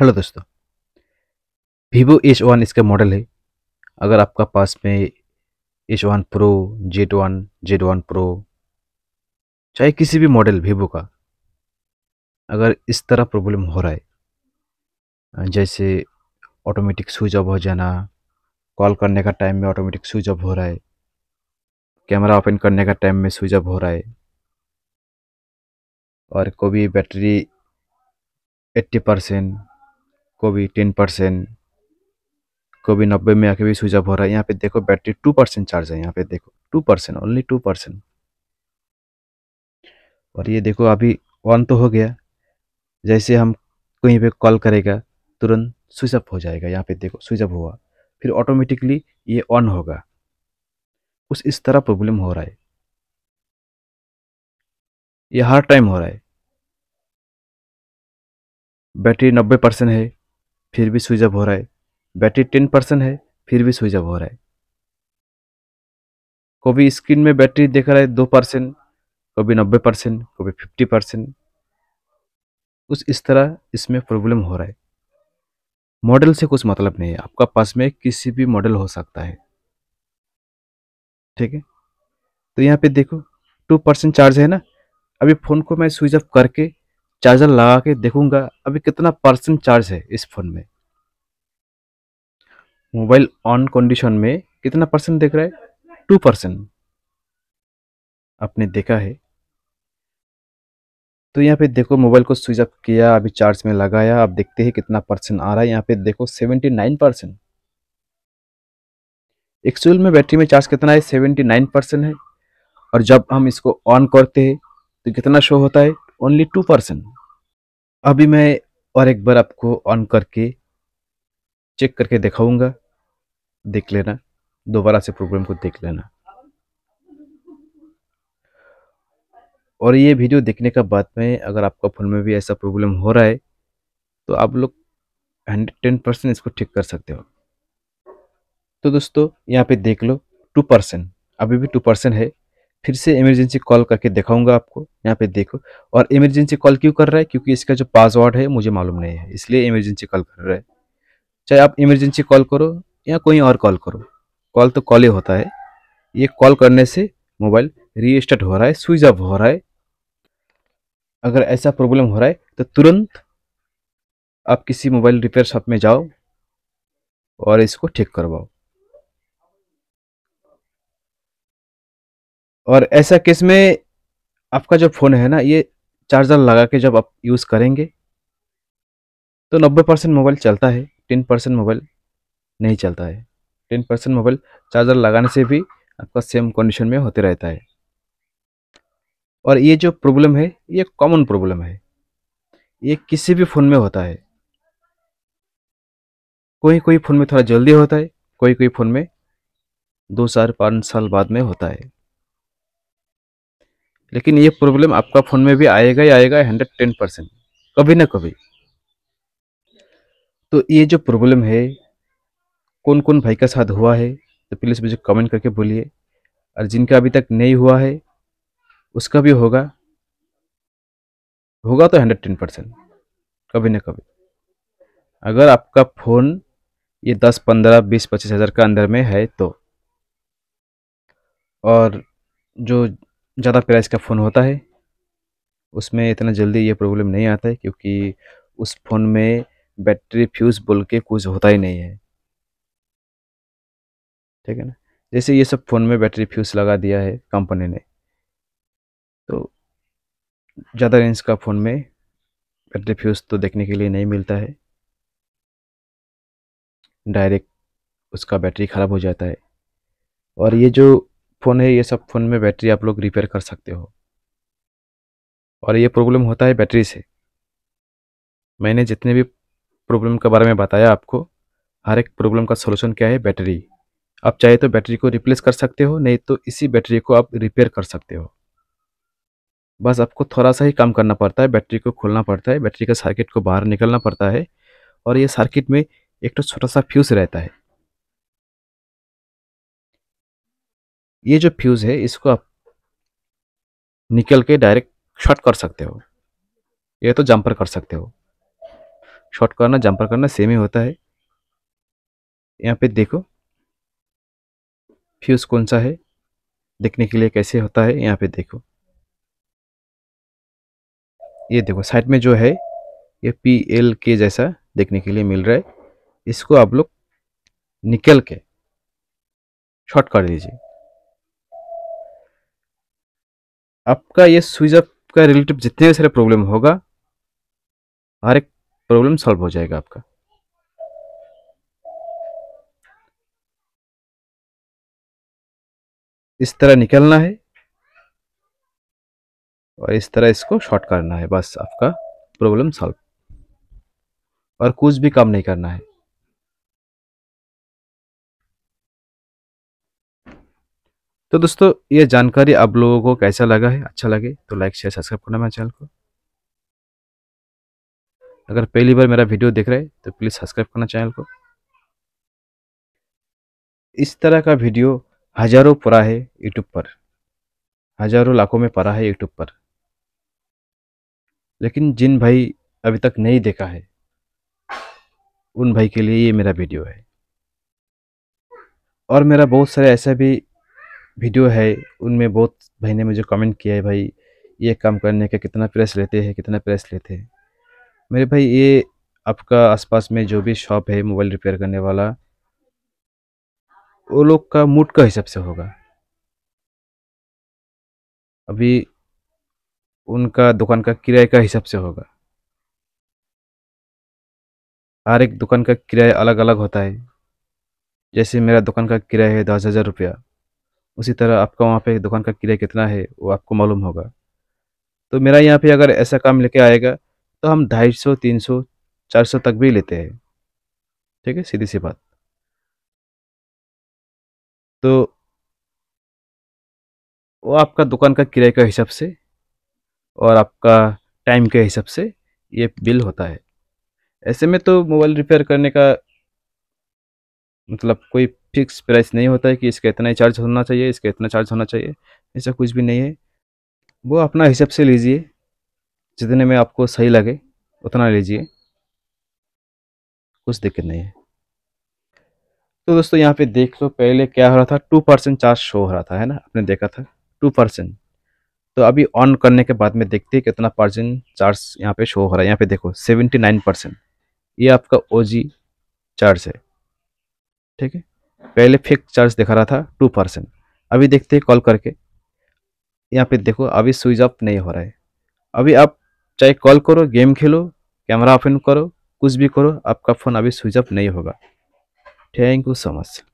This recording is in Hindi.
हेलो दोस्तों वीवो एच वन इसका मॉडल है अगर आपका पास में H one pro Z one Z one pro चाहे किसी भी मॉडल वीवो का अगर इस तरह प्रॉब्लम हो रहा है जैसे ऑटोमेटिक स्विच ऑफ हो जाना कॉल करने का टाइम में ऑटोमेटिक स्विच ऑफ हो रहा है कैमरा ओपन करने का टाइम में स्विच ऑफ हो रहा है और कभी बैटरी एट्टी परसेंट कभी टेन परसेंट कभी नब्बे में आके भी स्विच ऑफ हो रहा है यहाँ पे देखो बैटरी टू परसेंट चार्ज है यहाँ पे देखो two percent only two percent और ये देखो अभी ऑन तो हो गया जैसे हम कहीं पे कॉल करेगा तुरंत स्विच ऑफ हो जाएगा यहाँ पे देखो स्विच ऑफ हुआ फिर ऑटोमेटिकली ये ऑन होगा उस इस तरह प्रॉब्लम हो रहा है ये हर टाइम हो रहा है बैटरी नब्बे परसेंट है फिर भी स्विच ऑफ हो रहा है बैटरी टेन परसेंट है फिर भी स्विच ऑफ हो रहा है कभी स्क्रीन में बैटरी देख रहा है दो परसेंट कभी नब्बे परसेंट कभी फिफ्टी परसेंट उस इस तरह इसमें प्रॉब्लम हो रहा है मॉडल से कुछ मतलब नहीं है आपका पास में किसी भी मॉडल हो सकता है ठीक है तो यहाँ पे देखो टू परसेंट चार्ज है ना अभी फ़ोन को मैं स्विच ऑफ करके चार्जर लगा के देखूंगा अभी कितना परसेंट चार्ज है इस फ़ोन में मोबाइल ऑन कंडीशन में कितना परसेंट देख रहा है टू परसेंट आपने देखा है तो यहाँ पे देखो मोबाइल को स्विच अप किया अभी चार्ज में लगाया आप देखते हैं कितना परसेंट आ रहा है यहाँ पे देखो सेवेंटी नाइन परसेंट एक्चुअल में बैटरी में चार्ज कितना है सेवेंटी नाइन परसेंट है और जब हम इसको ऑन करते हैं तो कितना शो होता है ओनली टू परसेंट अभी मैं और एक बार आपको ऑन करके चेक करके दिखाऊंगा देख लेना दोबारा से प्रोग्राम को देख लेना और ये वीडियो देखने का बाद में अगर आपका फ़ोन में भी ऐसा प्रॉब्लम हो रहा है तो आप लोग हंड्रेड टेन परसेंट इसको ठीक कर सकते हो तो दोस्तों यहाँ पे देख लो टू परसेंट अभी भी टू परसेंट है फिर से इमरजेंसी कॉल करके दिखाऊंगा आपको यहाँ पे देखो और इमरजेंसी कॉल क्यों कर रहा है क्योंकि इसका जो पासवर्ड है मुझे मालूम नहीं है इसलिए इमरजेंसी कॉल कर रहा है चाहे आप इमरजेंसी कॉल करो या कोई और कॉल करो कॉल तो कॉल ही होता है ये कॉल करने से मोबाइल रीस्टार्ट हो रहा है स्विच ऑफ हो रहा है अगर ऐसा प्रॉब्लम हो रहा है तो तुरंत आप किसी मोबाइल रिपेयर शॉप में जाओ और इसको ठीक करवाओ और ऐसा केस में आपका जो फ़ोन है ना ये चार्जर लगा के जब आप यूज़ करेंगे तो नब्बे परसेंट मोबाइल चलता है टेन परसेंट मोबाइल नहीं चलता है टेन परसेंट मोबाइल चार्जर लगाने से भी आपका सेम कंडीशन में होते रहता है और ये जो प्रॉब्लम है ये कॉमन प्रॉब्लम है ये किसी भी फ़ोन में होता है कोई कोई फ़ोन में थोड़ा जल्दी होता है कोई कोई फ़ोन में दो चार पाँच साल बाद में होता है लेकिन ये प्रॉब्लम आपका फ़ोन में भी आएगा ही आएगा हंड्रेड टेन परसेंट कभी ना कभी तो ये जो प्रॉब्लम है कौन कौन भाई का साथ हुआ है तो प्लीज़ मुझे कमेंट करके बोलिए और जिनका अभी तक नहीं हुआ है उसका भी होगा होगा तो हंड्रेड टेन परसेंट कभी ना कभी अगर आपका फ़ोन ये दस पंद्रह बीस पच्चीस हज़ार का अंदर में है तो और जो ज़्यादा प्राइस का फ़ोन होता है उसमें इतना जल्दी ये प्रॉब्लम नहीं आता है क्योंकि उस फ़ोन में बैटरी फ्यूज़ बोल के कुछ होता ही नहीं है ठीक है ना जैसे ये सब फ़ोन में बैटरी फ्यूज़ लगा दिया है कंपनी ने तो ज़्यादा रेंज का फ़ोन में बैटरी फ्यूज़ तो देखने के लिए नहीं मिलता है डायरेक्ट उसका बैटरी ख़राब हो जाता है और ये जो फ़ोन है ये सब फ़ोन में बैटरी आप लोग रिपेयर कर सकते हो और ये प्रॉब्लम होता है बैटरी से मैंने जितने भी प्रॉब्लम के बारे में बताया आपको हर एक प्रॉब्लम का सोल्यूशन क्या है बैटरी आप चाहे तो बैटरी को रिप्लेस कर सकते हो नहीं तो इसी बैटरी को आप रिपेयर कर सकते हो बस आपको थोड़ा सा ही काम करना पड़ता है बैटरी को खोलना पड़ता है बैटरी का सर्किट को बाहर निकलना पड़ता है और ये सर्किट में एक तो छोटा सा फ्यूज़ रहता है ये जो फ्यूज़ है इसको आप निकल के डायरेक्ट शॉर्ट कर सकते हो ये तो जंपर कर सकते हो शॉर्ट करना जंपर करना सेम ही होता है यहाँ पे देखो फ्यूज़ कौन सा है देखने के लिए कैसे होता है यहाँ पे देखो ये देखो साइड में जो है ये पी एल के जैसा देखने के लिए मिल रहा है इसको आप लोग निकल के शॉर्ट कर दीजिए आपका ये स्विच अप का रिलेटिव जितने भी सारे प्रॉब्लम होगा हर एक प्रॉब्लम सॉल्व हो जाएगा आपका इस तरह निकलना है और इस तरह इसको शॉर्ट करना है बस आपका प्रॉब्लम सॉल्व और कुछ भी काम नहीं करना है तो दोस्तों ये जानकारी आप लोगों को कैसा लगा है अच्छा लगे तो लाइक शेयर सब्सक्राइब करना मेरे चैनल को अगर पहली बार मेरा वीडियो देख रहे हैं तो प्लीज़ सब्सक्राइब करना चैनल को इस तरह का वीडियो हजारों पड़ा है यूट्यूब पर हजारों लाखों में पड़ा है यूट्यूब पर लेकिन जिन भाई अभी तक नहीं देखा है उन भाई के लिए ये मेरा वीडियो है और मेरा बहुत सारे ऐसा भी वीडियो है उनमें बहुत भाई ने मुझे कमेंट किया है भाई ये काम करने का कितना प्रेस लेते हैं कितना प्रेस लेते हैं मेरे भाई ये आपका आसपास में जो भी शॉप है मोबाइल रिपेयर करने वाला वो लोग का मूड का हिसाब से होगा अभी उनका दुकान का किराए का हिसाब से होगा हर एक दुकान का किराया अलग अलग होता है जैसे मेरा दुकान का किराया है दस हज़ार रुपया उसी तरह आपका वहाँ पे दुकान का किराया कितना है वो आपको मालूम होगा तो मेरा यहाँ पे अगर ऐसा काम लेके आएगा तो हम ढाई सौ तीन सौ चार सौ तक भी लेते हैं ठीक है सीधी सी बात तो वो आपका दुकान का किराए के हिसाब से और आपका टाइम के हिसाब से ये बिल होता है ऐसे में तो मोबाइल रिपेयर करने का मतलब कोई फिक्स प्राइस नहीं होता है कि इसका इतना ही चार्ज होना चाहिए इसका इतना चार्ज होना चाहिए ऐसा कुछ भी नहीं है वो अपना हिसाब से लीजिए जितने में आपको सही लगे उतना लीजिए कुछ दिक्कत नहीं है तो दोस्तों यहाँ पे देख लो पहले क्या हो रहा था टू परसेंट चार्ज शो हो रहा था है ना आपने देखा था टू परसेंट तो अभी ऑन करने के बाद में देखते हैं कितना परसेंट चार्ज यहाँ पे शो हो रहा है यहाँ पे देखो सेवेंटी नाइन परसेंट ये आपका ओ चार्ज है ठीक है पहले फिक्स चार्ज दिखा रहा था टू परसेंट अभी देखते हैं कॉल करके यहाँ पे देखो अभी स्विच ऑफ नहीं हो रहा है अभी आप चाहे कॉल करो गेम खेलो कैमरा ऑफ करो कुछ भी करो आपका फ़ोन अभी स्विच ऑफ नहीं होगा थैंक यू सो मच